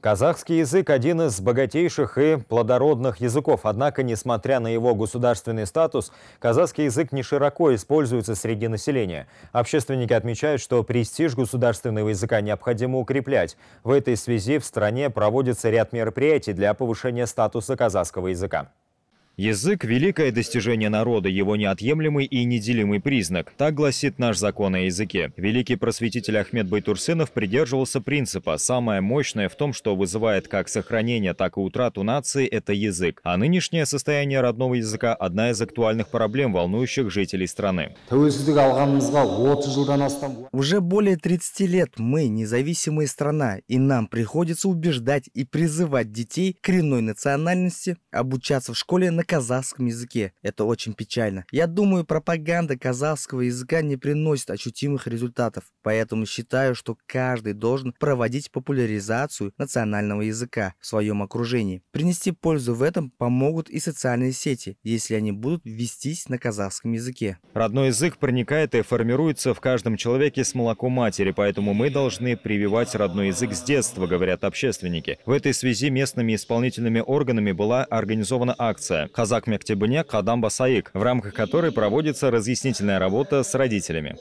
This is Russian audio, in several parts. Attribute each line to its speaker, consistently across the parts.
Speaker 1: Казахский язык – один из богатейших и плодородных языков. Однако, несмотря на его государственный статус, казахский язык не широко используется среди населения. Общественники отмечают, что престиж государственного языка необходимо укреплять. В этой связи в стране проводится ряд мероприятий для повышения статуса казахского языка. Язык – великое достижение народа, его неотъемлемый и неделимый признак. Так гласит наш закон о языке. Великий просветитель Ахмед Байтурсынов придерживался принципа «самое мощное в том, что вызывает как сохранение, так и утрату нации – это язык». А нынешнее состояние родного языка – одна из актуальных проблем, волнующих жителей страны. Уже
Speaker 2: более 30 лет мы независимая страна, и нам приходится убеждать и призывать детей коренной национальности обучаться в школе на казахском языке. Это очень печально. Я думаю, пропаганда казахского языка не приносит ощутимых результатов, поэтому считаю, что каждый должен проводить популяризацию национального языка в своем окружении. Принести пользу в этом помогут и социальные сети, если они будут вестись на казахском языке.
Speaker 1: Родной язык проникает и формируется в каждом человеке с молоком матери, поэтому мы должны прививать родной язык с детства, говорят общественники. В этой связи местными исполнительными органами была организована акция «Казак мектебіне қадам басайық», в рамках которой проводится разъяснительная работа с родителями.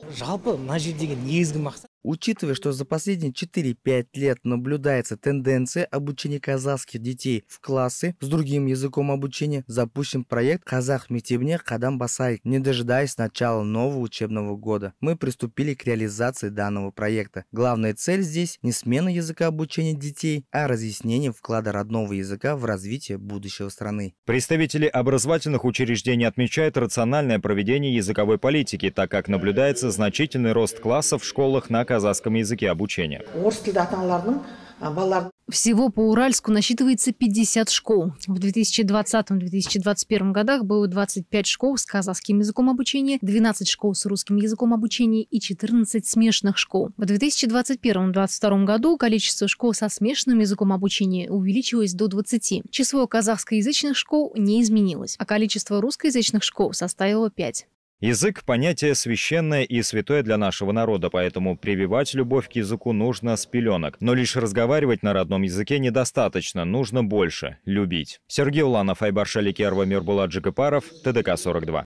Speaker 2: Учитывая, что за последние 4-5 лет наблюдается тенденция обучения казахских детей в классы с другим языком обучения, запущен проект «Казах Митебне Кадам Басай». Не дожидаясь начала нового учебного года, мы приступили к реализации данного проекта. Главная цель здесь не смена языка обучения детей, а разъяснение вклада родного языка в развитие будущего страны. Представители образовательных
Speaker 1: учреждений отмечают рациональное проведение языковой политики, так как наблюдается значительный рост классов в школах на казахском языке обучения.
Speaker 2: А,
Speaker 3: Всего по Уральску насчитывается 50 школ. В 2020-2021 годах было 25 школ с казахским языком обучения, 12 школ с русским языком обучения и 14 смешанных школ. В 2021-2022 году количество школ со смешанным языком обучения увеличилось до 20. Число казахскоязычных школ не изменилось, а количество русскоязычных школ составило 5.
Speaker 1: Язык – понятие священное и святое для нашего народа, поэтому прививать любовь к языку нужно с пеленок. Но лишь разговаривать на родном языке недостаточно, нужно больше – любить. Сергей Уланов, Айбар Шаликерова, Мирбулат Джекапаров, ТДК-42.